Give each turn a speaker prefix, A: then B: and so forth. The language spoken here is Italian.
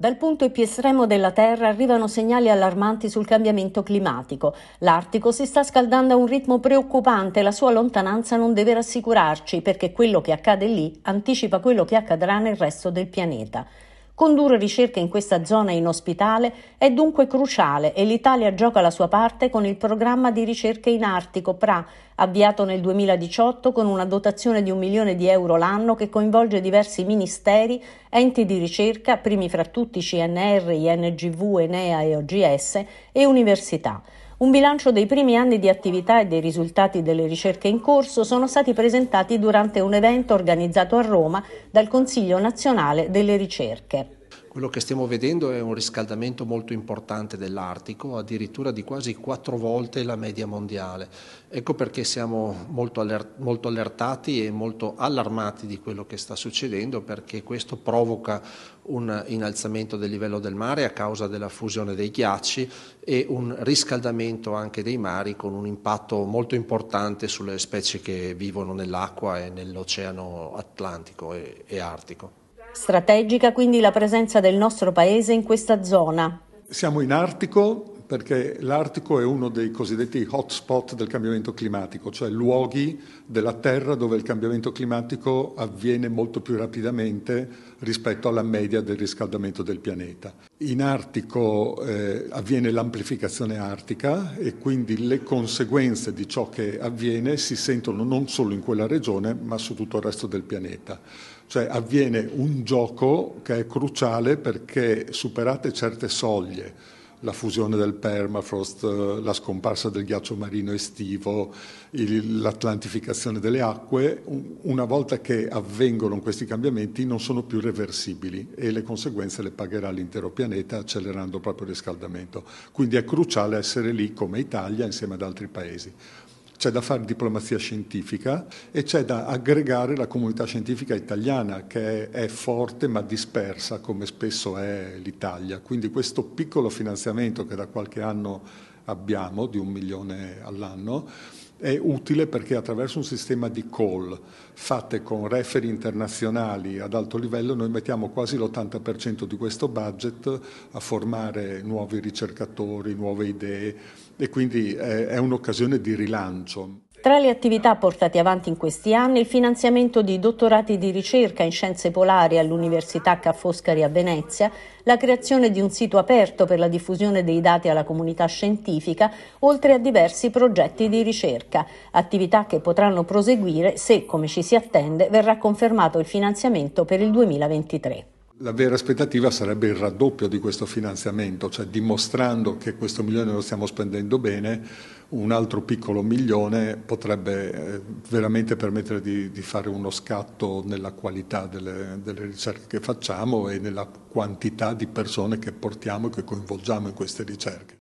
A: Dal punto più estremo della Terra arrivano segnali allarmanti sul cambiamento climatico. L'Artico si sta scaldando a un ritmo preoccupante, la sua lontananza non deve rassicurarci perché quello che accade lì anticipa quello che accadrà nel resto del pianeta. Condurre ricerche in questa zona inospitale è dunque cruciale e l'Italia gioca la sua parte con il programma di ricerche in Artico PRA, avviato nel 2018 con una dotazione di un milione di euro l'anno che coinvolge diversi ministeri, enti di ricerca, primi fra tutti CNR, INGV, Enea e OGS, e università. Un bilancio dei primi anni di attività e dei risultati delle ricerche in corso sono stati presentati durante un evento organizzato a Roma dal Consiglio nazionale delle ricerche.
B: Quello che stiamo vedendo è un riscaldamento molto importante dell'Artico, addirittura di quasi quattro volte la media mondiale. Ecco perché siamo molto, allert molto, allertati e molto allarmati di quello che sta succedendo, perché questo provoca un innalzamento del livello del mare a causa della fusione dei ghiacci e un riscaldamento anche dei mari con un impatto molto importante sulle specie che vivono nell'acqua e nell'oceano Atlantico e, e Artico.
A: Strategica quindi la presenza del nostro Paese in questa zona.
C: Siamo in Artico, perché l'Artico è uno dei cosiddetti hotspot del cambiamento climatico, cioè luoghi della Terra dove il cambiamento climatico avviene molto più rapidamente rispetto alla media del riscaldamento del pianeta. In Artico eh, avviene l'amplificazione artica e quindi le conseguenze di ciò che avviene si sentono non solo in quella regione ma su tutto il resto del pianeta. Cioè avviene un gioco che è cruciale perché superate certe soglie, la fusione del permafrost, eh, la scomparsa del ghiaccio marino estivo, il, l'atlantificazione delle acque, una volta che avvengono questi cambiamenti non sono più reversibili e le conseguenze le pagherà l'intero pianeta accelerando proprio il riscaldamento. Quindi è cruciale essere lì come Italia insieme ad altri paesi c'è da fare diplomazia scientifica e c'è da aggregare la comunità scientifica italiana che è, forte ma dispersa come spesso è l'Italia. Quindi questo piccolo finanziamento che da qualche anno abbiamo, di un milione all'anno, è utile perché attraverso un sistema di call fatte con referi internazionali ad alto livello noi mettiamo quasi l'80% di questo budget a formare nuovi ricercatori, nuove idee e quindi è, un'occasione di rilancio.
A: Tra le attività portate avanti in questi anni il finanziamento di dottorati di ricerca in scienze polari all'Università Ca' Foscari a Venezia, la creazione di un sito aperto per la diffusione dei dati alla comunità scientifica, oltre a diversi progetti di ricerca, attività che potranno proseguire se, come ci si attende, verrà confermato il finanziamento per il 2023.
C: La vera aspettativa sarebbe il raddoppio di questo finanziamento, cioè dimostrando che questo milione lo stiamo spendendo bene, un altro piccolo milione potrebbe eh, veramente permettere di, di fare uno scatto nella qualità delle, delle, ricerche che facciamo e nella quantità di persone che portiamo e che coinvolgiamo in queste ricerche.